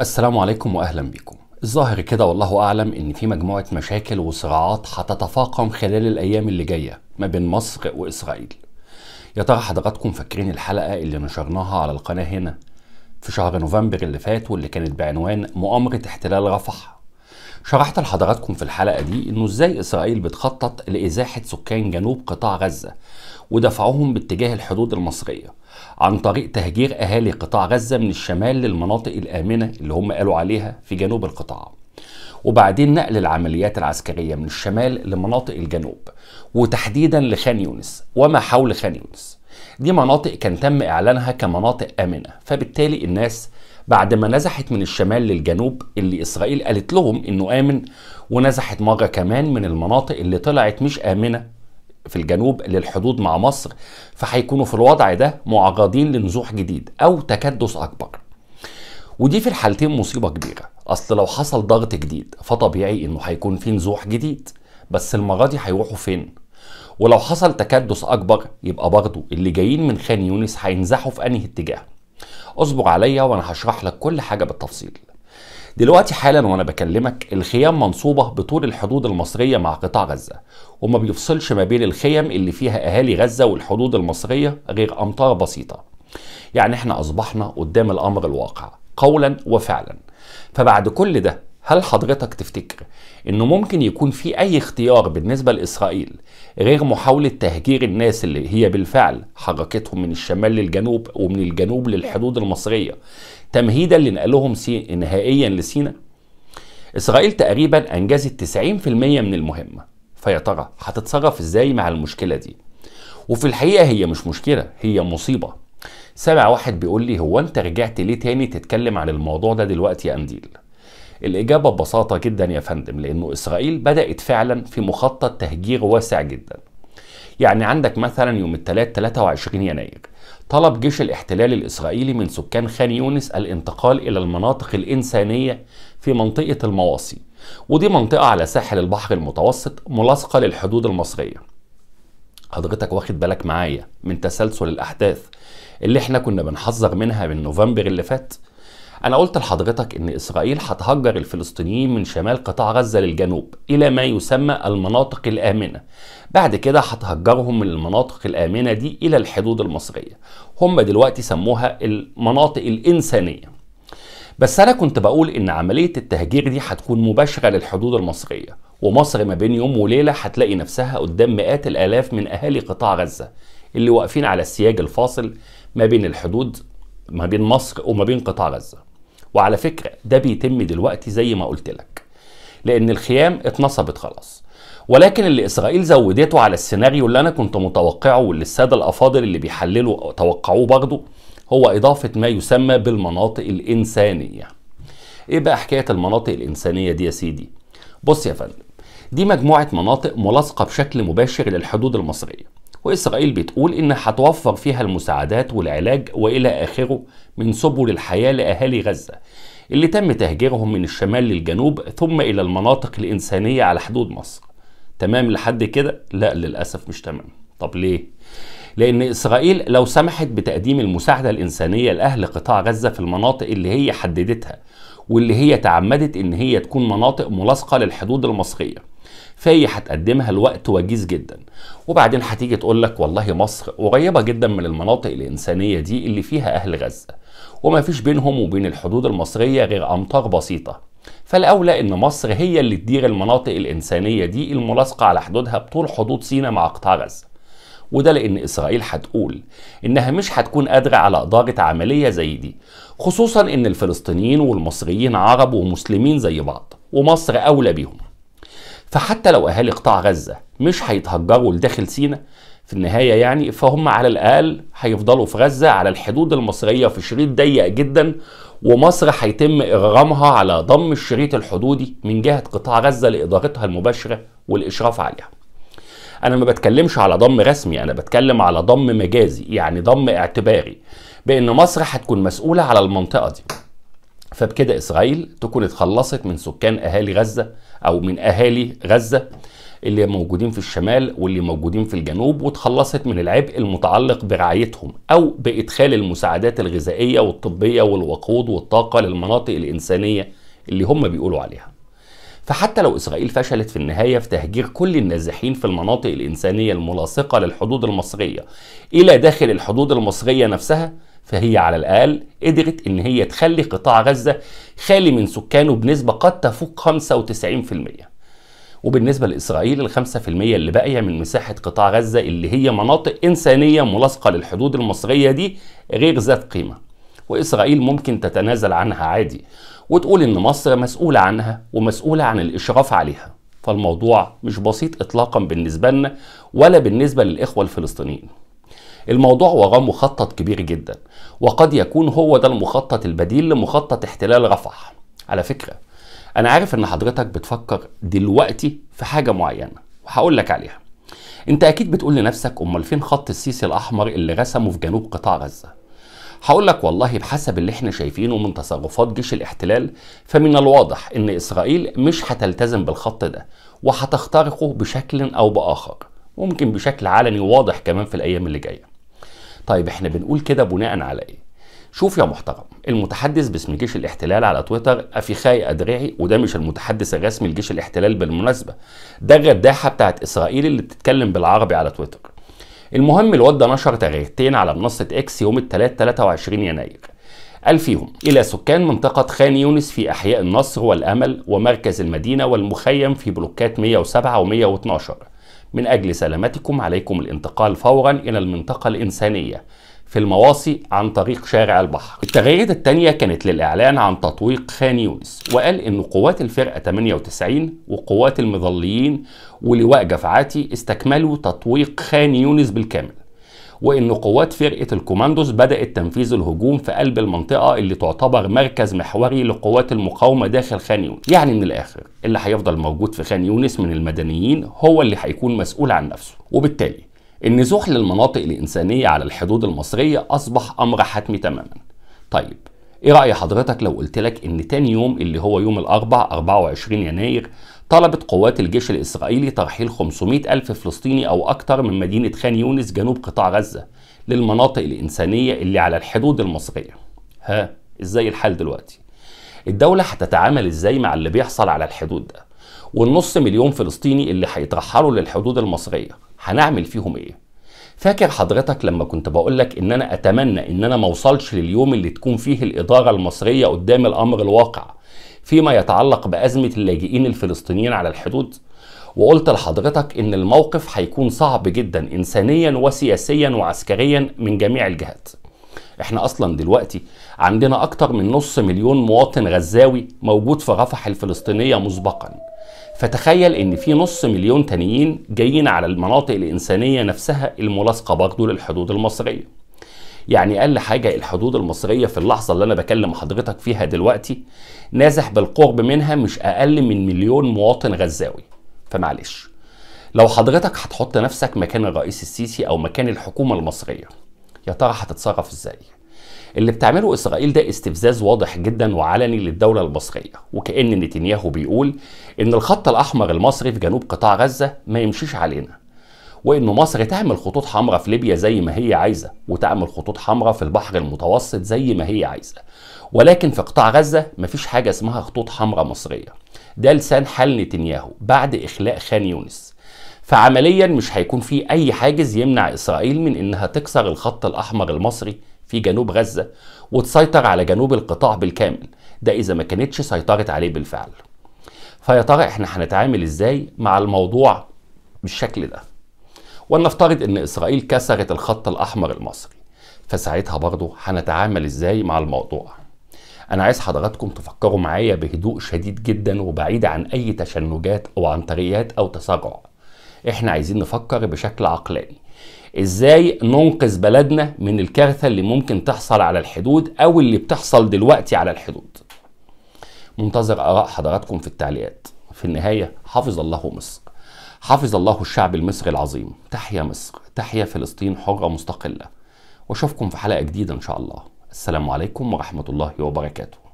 السلام عليكم واهلا بكم الظاهر كده والله اعلم ان في مجموعه مشاكل وصراعات هتتفاقم خلال الايام اللي جايه ما بين مصر واسرائيل يا ترى حضراتكم فاكرين الحلقه اللي نشرناها على القناه هنا في شهر نوفمبر اللي فات واللي كانت بعنوان مؤامره احتلال رفح شرحت لحضراتكم في الحلقه دي انه ازاي اسرائيل بتخطط لازاحه سكان جنوب قطاع غزه ودفعهم باتجاه الحدود المصريه عن طريق تهجير أهالي قطاع غزة من الشمال للمناطق الآمنة اللي هم قالوا عليها في جنوب القطاع وبعدين نقل العمليات العسكرية من الشمال لمناطق الجنوب وتحديدا لخان يونس وما حول خان يونس دي مناطق كان تم إعلانها كمناطق آمنة فبالتالي الناس بعد ما نزحت من الشمال للجنوب اللي إسرائيل قالت لهم إنه آمن ونزحت مرة كمان من المناطق اللي طلعت مش آمنة في الجنوب للحدود مع مصر فهيكونوا في الوضع ده معرضين لنزوح جديد أو تكدس أكبر ودي في الحالتين مصيبة كبيرة أصل لو حصل ضغط جديد فطبيعي إنه هيكون في نزوح جديد بس المرة دي هيروحوا فين؟ ولو حصل تكدس أكبر يبقى برضه اللي جايين من خان يونس هينزحوا في أنهي اتجاه؟ اصبر عليا وأنا هشرح لك كل حاجة بالتفصيل دلوقتي حالا وانا بكلمك الخيام منصوبه بطول الحدود المصريه مع قطاع غزه وما بيفصلش ما بين الخيم اللي فيها اهالي غزه والحدود المصريه غير امتار بسيطه يعني احنا اصبحنا قدام الامر الواقع قولا وفعلا فبعد كل ده هل حضرتك تفتكر انه ممكن يكون في اي اختيار بالنسبه لاسرائيل غير محاوله تهجير الناس اللي هي بالفعل حركتهم من الشمال للجنوب ومن الجنوب للحدود المصريه تمهيدا لنقلهم سي... نهائيا لسينا؟ اسرائيل تقريبا انجزت 90% من المهمه فيا ترى هتتصرف ازاي مع المشكله دي؟ وفي الحقيقه هي مش مشكله هي مصيبه سامع واحد بيقول لي هو انت رجعت ليه تاني تتكلم عن الموضوع ده دلوقتي يا انديل؟ الإجابة ببساطة جدا يا فندم لأنه إسرائيل بدأت فعلا في مخطط تهجير واسع جدا يعني عندك مثلا يوم الثلاث 23 يناير طلب جيش الاحتلال الإسرائيلي من سكان خان يونس الانتقال إلى المناطق الإنسانية في منطقة المواصي ودي منطقة على ساحل البحر المتوسط ملاصقة للحدود المصرية حضرتك واخد بالك معايا من تسلسل الأحداث اللي احنا كنا بنحذر منها من نوفمبر اللي فات انا قلت لحضرتك ان اسرائيل هتهجر الفلسطينيين من شمال قطاع غزه للجنوب الى ما يسمى المناطق الامنه بعد كده هتهجرهم من المناطق الامنه دي الى الحدود المصريه هم دلوقتي سموها المناطق الانسانيه بس انا كنت بقول ان عمليه التهجير دي هتكون مباشره للحدود المصريه ومصر ما بين يوم وليله هتلاقي نفسها قدام مئات الالاف من اهالي قطاع غزه اللي واقفين على السياج الفاصل ما بين الحدود ما بين مصر وما بين قطاع غزه وعلى فكرة ده بيتم دلوقتي زي ما قلت لك لأن الخيام اتنصبت خلاص ولكن اللي إسرائيل زودته على السيناريو اللي أنا كنت متوقعه واللي السادة الأفاضل اللي بيحللوا توقعوه برضه هو إضافة ما يسمى بالمناطق الإنسانية إيه بقى حكاية المناطق الإنسانية دي يا سيدي؟ بص يا فندم دي مجموعة مناطق ملاصقة بشكل مباشر للحدود المصرية وإسرائيل بتقول إن هتوفر فيها المساعدات والعلاج وإلى آخره من سبل الحياة لأهالي غزة اللي تم تهجيرهم من الشمال للجنوب ثم إلى المناطق الإنسانية على حدود مصر تمام لحد كده؟ لا للأسف مش تمام طب ليه؟ لأن إسرائيل لو سمحت بتقديم المساعدة الإنسانية لأهل قطاع غزة في المناطق اللي هي حددتها واللي هي تعمدت إن هي تكون مناطق ملاصقة للحدود المصرية فهي هتقدمها لوقت وجيز جدا وبعدين هتيجي تقول لك والله مصر قريبه جدا من المناطق الانسانيه دي اللي فيها اهل غزه وما فيش بينهم وبين الحدود المصريه غير امطار بسيطه فالاولى ان مصر هي اللي تدير المناطق الانسانيه دي الملاصقه على حدودها بطول حدود سيناء مع قطاع غزه وده لان اسرائيل هتقول انها مش هتكون قادره على اداره عمليه زي دي خصوصا ان الفلسطينيين والمصريين عرب ومسلمين زي بعض ومصر اولى بيهم فحتى لو اهالي قطاع غزه مش هيتهجروا لداخل سينا في النهايه يعني فهم على الاقل هيفضلوا في غزه على الحدود المصريه في شريط ضيق جدا ومصر هيتم إغرامها على ضم الشريط الحدودي من جهة قطاع غزة لإدارتها المباشرة والإشراف عليها أنا ما بتكلمش على ضم رسمي أنا بتكلم على ضم مجازي يعني ضم اعتباري بأن مصر هتكون مسؤولة على المنطقة دي فبكده إسرائيل تكون اتخلصت من سكان أهالي غزة أو من أهالي غزة اللي موجودين في الشمال واللي موجودين في الجنوب وتخلصت من العبء المتعلق برعايتهم أو بإدخال المساعدات الغذائية والطبية والوقود والطاقة للمناطق الإنسانية اللي هم بيقولوا عليها فحتى لو إسرائيل فشلت في النهاية في تهجير كل النازحين في المناطق الإنسانية الملاصقة للحدود المصرية إلى داخل الحدود المصرية نفسها فهي على الأقل قدرت إن هي تخلي قطاع غزة خالي من سكانه بنسبة قد تفوق 95% وبالنسبة لإسرائيل الخمسة اللي باقية من مساحة قطاع غزة اللي هي مناطق إنسانية ملاصقة للحدود المصرية دي غير ذات قيمة وإسرائيل ممكن تتنازل عنها عادي وتقول إن مصر مسؤولة عنها ومسؤولة عن الإشراف عليها فالموضوع مش بسيط إطلاقا بالنسبة لنا ولا بالنسبة للإخوة الفلسطينيين الموضوع وراه مخطط كبير جدا وقد يكون هو ده المخطط البديل لمخطط احتلال رفح على فكرة أنا عارف إن حضرتك بتفكر دلوقتي في حاجة معينة وهقول لك عليها أنت أكيد بتقول لنفسك أمال فين خط السيسي الأحمر اللي رسمه في جنوب قطاع غزة هقول لك والله بحسب اللي احنا شايفينه من تصرفات جيش الاحتلال فمن الواضح ان اسرائيل مش هتلتزم بالخط ده وهتخترقه بشكل او باخر ممكن بشكل علني واضح كمان في الايام اللي جايه طيب احنا بنقول كده بناء على ايه شوف يا محترم المتحدث باسم جيش الاحتلال على تويتر افيخاي ادريعي وده مش المتحدث الرسمي لجيش الاحتلال بالمناسبه ده الرداحه بتاعت اسرائيل اللي بتتكلم بالعربي على تويتر المهم الواد ده نشر تغريدتين على منصه اكس يوم الثلاث 23 يناير قال فيهم إلى سكان منطقة خان يونس في أحياء النصر والأمل ومركز المدينة والمخيم في بلوكات 107 و112 من أجل سلامتكم عليكم الانتقال فورا إلى المنطقة الإنسانية في المواصي عن طريق شارع البحر. التغريدة الثانية كانت للإعلان عن تطويق خان يونس وقال إن قوات الفرقة 98 وقوات المظليين ولواء جفعاتي استكملوا تطويق خان يونس بالكامل وإن قوات فرقة الكوماندوز بدأت تنفيذ الهجوم في قلب المنطقة اللي تعتبر مركز محوري لقوات المقاومة داخل خان يونس يعني من الآخر اللي هيفضل موجود في خان يونس من المدنيين هو اللي هيكون مسؤول عن نفسه وبالتالي النزوح للمناطق الإنسانية على الحدود المصرية أصبح أمر حتمي تماما طيب ايه رأي حضرتك لو قلت لك ان تاني يوم اللي هو يوم الاربع 24 يناير طلبت قوات الجيش الإسرائيلي ترحيل 500 ألف فلسطيني أو أكثر من مدينة خان يونس جنوب قطاع غزة للمناطق الإنسانية اللي على الحدود المصرية ها إزاي الحال دلوقتي؟ الدولة هتتعامل إزاي مع اللي بيحصل على الحدود ده؟ والنص مليون فلسطيني اللي هيترحلوا للحدود المصرية هنعمل فيهم إيه؟ فاكر حضرتك لما كنت بقولك ان انا اتمنى ان انا موصلش لليوم اللي تكون فيه الادارة المصرية قدام الامر الواقع فيما يتعلق بأزمة اللاجئين الفلسطينيين على الحدود وقلت لحضرتك إن الموقف هيكون صعب جدا إنسانيا وسياسيا وعسكريا من جميع الجهات احنا اصلا دلوقتي عندنا اكتر من نص مليون مواطن غزاوي موجود في رفح الفلسطينية مسبقا فتخيل ان في نص مليون تانيين جايين على المناطق الانسانية نفسها الملاصقة برضه للحدود المصرية يعني أقل حاجة الحدود المصرية في اللحظة اللي أنا بكلم حضرتك فيها دلوقتي نازح بالقرب منها مش أقل من مليون مواطن غزاوي فمعلش لو حضرتك هتحط نفسك مكان الرئيس السيسي أو مكان الحكومة المصرية يا ترى هتتصرف إزاي؟ اللي بتعمله اسرائيل ده استفزاز واضح جدا وعلني للدوله المصريه وكان نتنياهو بيقول ان الخط الاحمر المصري في جنوب قطاع غزه ما يمشيش علينا وانه مصر تعمل خطوط حمراء في ليبيا زي ما هي عايزه وتعمل خطوط حمراء في البحر المتوسط زي ما هي عايزه ولكن في قطاع غزه مفيش حاجه اسمها خطوط حمراء مصريه ده لسان حال نتنياهو بعد اخلاء خان يونس فعمليا مش هيكون في اي حاجز يمنع اسرائيل من انها تكسر الخط الاحمر المصري في جنوب غزه وتسيطر على جنوب القطاع بالكامل ده اذا ما كانتش سيطرت عليه بالفعل فيا ترى احنا هنتعامل ازاي مع الموضوع بالشكل ده ولنفترض ان اسرائيل كسرت الخط الاحمر المصري فساعتها برضه هنتعامل ازاي مع الموضوع انا عايز حضراتكم تفكروا معايا بهدوء شديد جدا وبعيد عن اي تشنجات او عنتريات او تسرع احنا عايزين نفكر بشكل عقلاني ازاي ننقذ بلدنا من الكارثه اللي ممكن تحصل على الحدود او اللي بتحصل دلوقتي على الحدود منتظر اراء حضراتكم في التعليقات في النهايه حافظ الله مصر حفظ الله الشعب المصري العظيم تحيا مصر تحيا فلسطين حرة مستقلة واشوفكم في حلقة جديدة ان شاء الله السلام عليكم ورحمة الله وبركاته